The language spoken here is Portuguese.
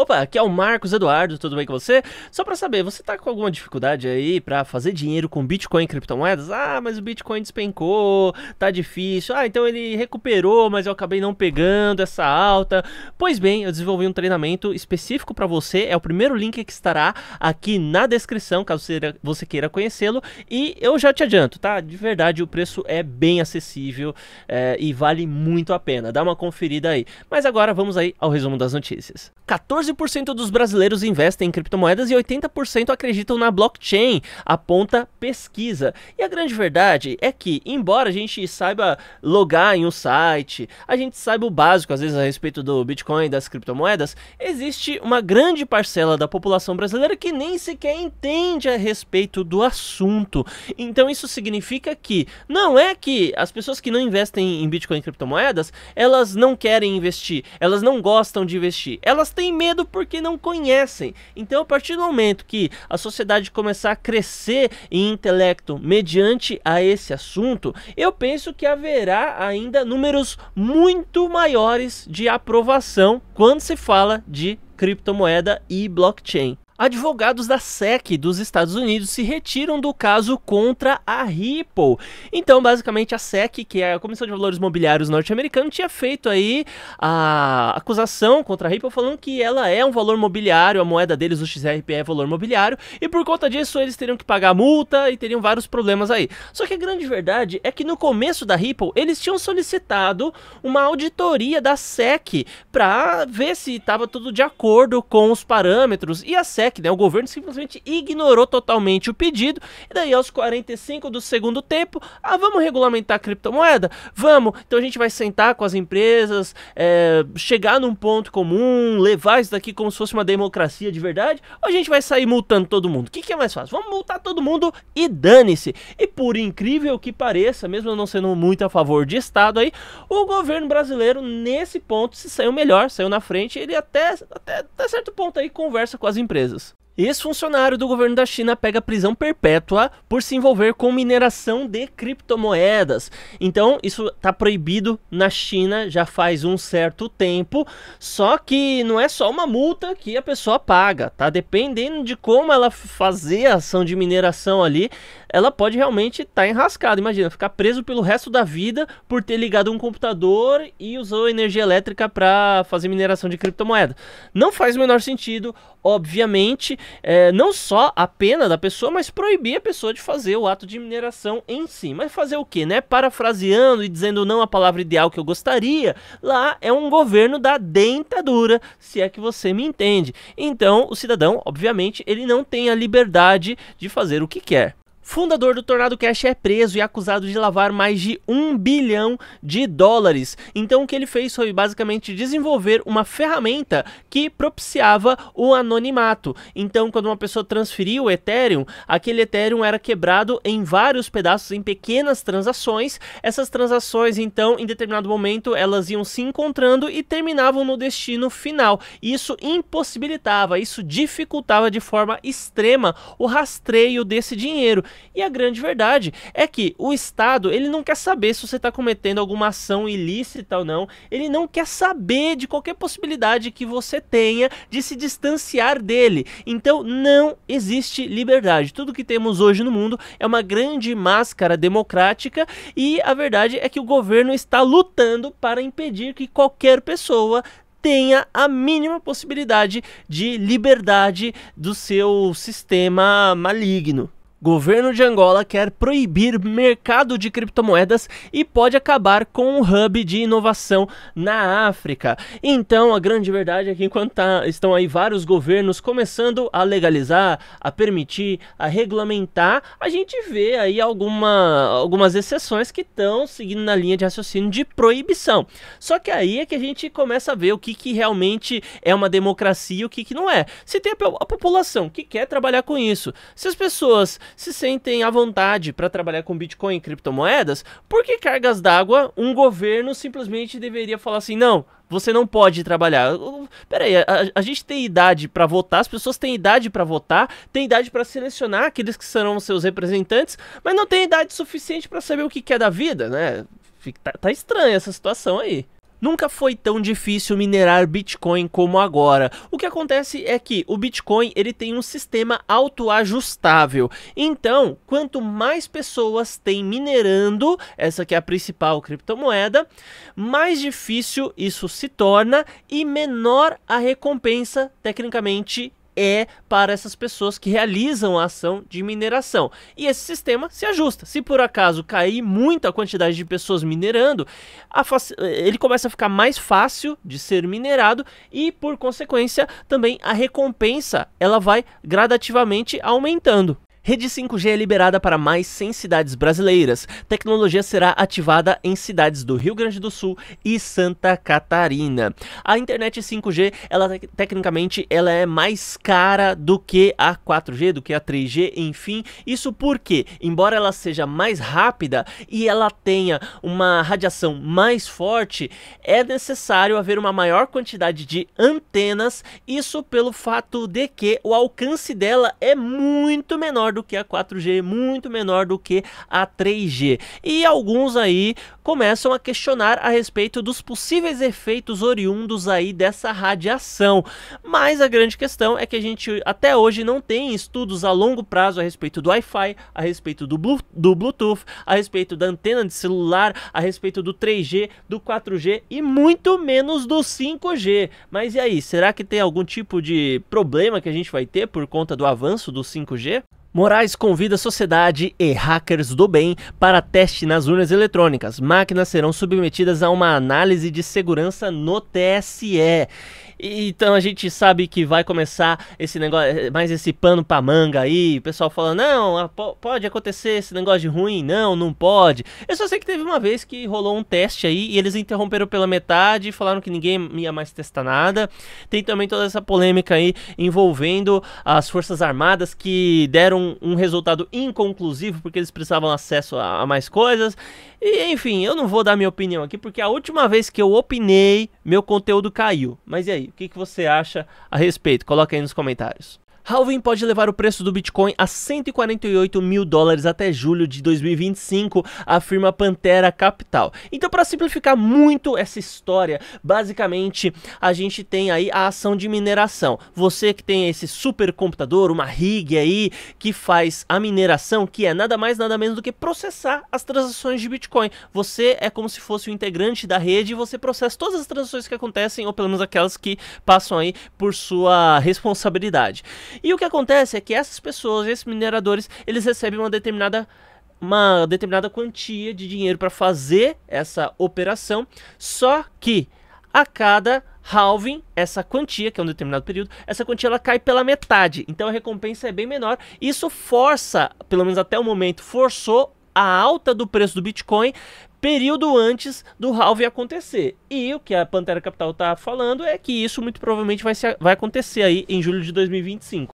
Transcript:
Opa, aqui é o Marcos Eduardo, tudo bem com você? Só para saber, você tá com alguma dificuldade aí para fazer dinheiro com Bitcoin e criptomoedas? Ah, mas o Bitcoin despencou, tá difícil. Ah, então ele recuperou, mas eu acabei não pegando essa alta. Pois bem, eu desenvolvi um treinamento específico para você. É o primeiro link que estará aqui na descrição, caso você queira conhecê-lo. E eu já te adianto, tá? De verdade, o preço é bem acessível é, e vale muito a pena. Dá uma conferida aí. Mas agora vamos aí ao resumo das notícias. 14 14% dos brasileiros investem em criptomoedas e 80% acreditam na blockchain, aponta pesquisa. E a grande verdade é que, embora a gente saiba logar em um site, a gente saiba o básico às vezes a respeito do Bitcoin e das criptomoedas, existe uma grande parcela da população brasileira que nem sequer entende a respeito do assunto. Então isso significa que não é que as pessoas que não investem em Bitcoin e criptomoedas, elas não querem investir, elas não gostam de investir, elas têm medo porque não conhecem. Então, a partir do momento que a sociedade começar a crescer em intelecto mediante a esse assunto, eu penso que haverá ainda números muito maiores de aprovação quando se fala de criptomoeda e blockchain. Advogados da SEC dos Estados Unidos se retiram do caso contra a Ripple. Então, basicamente, a SEC, que é a Comissão de Valores Mobiliários norte-americana, tinha feito aí a acusação contra a Ripple falando que ela é um valor mobiliário, a moeda deles, o XRP, é valor mobiliário, e por conta disso eles teriam que pagar multa e teriam vários problemas aí. Só que a grande verdade é que no começo da Ripple, eles tinham solicitado uma auditoria da SEC para ver se estava tudo de acordo com os parâmetros, e a SEC moleque, né? O governo simplesmente ignorou totalmente o pedido. E daí, aos 45 do segundo tempo, ah, vamos regulamentar a criptomoeda? Vamos! Então a gente vai sentar com as empresas, é, chegar num ponto comum, levar isso daqui como se fosse uma democracia de verdade, ou a gente vai sair multando todo mundo? O que, que é mais fácil? Vamos multar todo mundo e dane-se. E por incrível que pareça, mesmo não sendo muito a favor de Estado aí, o governo brasileiro, nesse ponto, se saiu melhor, saiu na frente, ele até, até, até certo ponto aí conversa com as empresas. Ex-funcionário do governo da China pega prisão perpétua por se envolver com mineração de criptomoedas. Então, isso está proibido na China já faz um certo tempo. Só que não é só uma multa que a pessoa paga, tá? Dependendo de como ela fazer a ação de mineração ali, ela pode realmente estar tá enrascada. Imagina, ficar preso pelo resto da vida por ter ligado um computador e usou energia elétrica para fazer mineração de criptomoeda. Não faz o menor sentido, obviamente é, não só a pena da pessoa, mas proibir a pessoa de fazer o ato de mineração em si. Mas fazer o que, né? Parafraseando e dizendo não a palavra ideal que eu gostaria, lá é um governo da dentadura, se é que você me entende. Então, o cidadão, obviamente, ele não tem a liberdade de fazer o que quer. Fundador do Tornado Cash é preso e acusado de lavar mais de um bilhão de dólares. Então, o que ele fez foi basicamente desenvolver uma ferramenta que propiciava o anonimato. Então, quando uma pessoa transferia o Ethereum, aquele Ethereum era quebrado em vários pedaços, em pequenas transações. Essas transações, então, em determinado momento, elas iam se encontrando e terminavam no destino final. Isso impossibilitava, isso dificultava de forma extrema o rastreio desse dinheiro. E a grande verdade é que o Estado, ele não quer saber se você está cometendo alguma ação ilícita ou não, ele não quer saber de qualquer possibilidade que você tenha de se distanciar dele. Então não existe liberdade. Tudo que temos hoje no mundo é uma grande máscara democrática e a verdade é que o governo está lutando para impedir que qualquer pessoa tenha a mínima possibilidade de liberdade do seu sistema maligno. Governo de Angola quer proibir mercado de criptomoedas e pode acabar com um hub de inovação na África. Então, a grande verdade é que enquanto tá, estão aí vários governos começando a legalizar, a permitir, a regulamentar, a gente vê aí alguma, algumas exceções que estão seguindo na linha de raciocínio de proibição. Só que aí é que a gente começa a ver o que, que realmente é uma democracia e o que, que não é. Se tem a, a população que quer trabalhar com isso, se as pessoas se sentem à vontade para trabalhar com Bitcoin e criptomoedas, por que cargas d'água um governo simplesmente deveria falar assim: não, você não pode trabalhar. Peraí, a, a gente tem idade para votar, as pessoas têm idade para votar, têm idade para selecionar aqueles que serão seus representantes, mas não tem idade suficiente para saber o que quer é da vida, né? Tá, tá estranha essa situação aí. Nunca foi tão difícil minerar Bitcoin como agora. O que acontece é que o Bitcoin ele tem um sistema autoajustável. Então, quanto mais pessoas têm minerando, essa que é a principal criptomoeda, mais difícil isso se torna e menor a recompensa tecnicamente é para essas pessoas que realizam a ação de mineração. E esse sistema se ajusta. Se por acaso cair muita quantidade de pessoas minerando, eh, ele começa a ficar mais fácil de ser minerado e, por consequência, também a recompensa ela vai gradativamente aumentando. Rede 5G é liberada para mais 100 cidades brasileiras. Tecnologia será ativada em cidades do Rio Grande do Sul e Santa Catarina. A internet 5G, ela tecnicamente ela é mais cara do que a 4G, do que a 3G, enfim. Isso porque, embora ela seja mais rápida e ela tenha uma radiação mais forte, é necessário haver uma maior quantidade de antenas, isso pelo fato de que o alcance dela é muito menor do do que a 4G, muito menor do que a 3G. E alguns aí começam a questionar a respeito dos possíveis efeitos oriundos aí dessa radiação. Mas a grande questão é que a gente até hoje não tem estudos a longo prazo a respeito do Wi-Fi, a respeito do, do Bluetooth, a respeito da antena de celular, a respeito do 3G, do 4G e muito menos do 5G. Mas e aí, será que tem algum tipo de problema que a gente vai ter por conta do avanço do 5G? Moraes convida a sociedade e hackers do bem para teste nas urnas eletrônicas. Máquinas serão submetidas a uma análise de segurança no TSE. Então a gente sabe que vai começar esse negócio, eh, mais esse pano pra manga aí. O pessoal fala: não, pode acontecer esse negócio de ruim, não, não pode. Eu só sei que teve uma vez que rolou um teste aí e eles interromperam pela metade, falaram que ninguém ia mais testar nada. Tem também toda essa polêmica aí envolvendo as Forças Armadas que deram um resultado inconclusivo porque eles precisavam acesso a mais coisas. E enfim, eu não vou dar minha opinião aqui, porque a última vez que eu opinei, meu conteúdo caiu. Mas e aí, o que, que você acha a respeito? Coloca aí nos comentários. Halving pode levar o preço do Bitcoin a 148 mil dólares até julho de 2025, afirma Pantera Capital. Então, para simplificar muito essa história, basicamente a gente tem aí a ação de mineração. Você que tem esse supercomputador, uma rig aí que faz a mineração, que é nada mais nada menos do que processar as transações de Bitcoin. Você é como se fosse o integrante da rede e você processa todas as transações que acontecem, ou pelo menos aquelas que passam aí por sua responsabilidade. E o que acontece é que essas pessoas, esses mineradores, eles recebem uma determinada uma determinada quantia de dinheiro para fazer essa operação, só que a cada halving, essa quantia, que é um determinado período, essa quantia ela cai pela metade. Então a recompensa é bem menor. Isso força, pelo menos até o momento, forçou a alta do preço do Bitcoin período antes do Halve acontecer. E o que a Pantera Capital está falando é que isso muito provavelmente vai, se, vai acontecer aí em julho de 2025.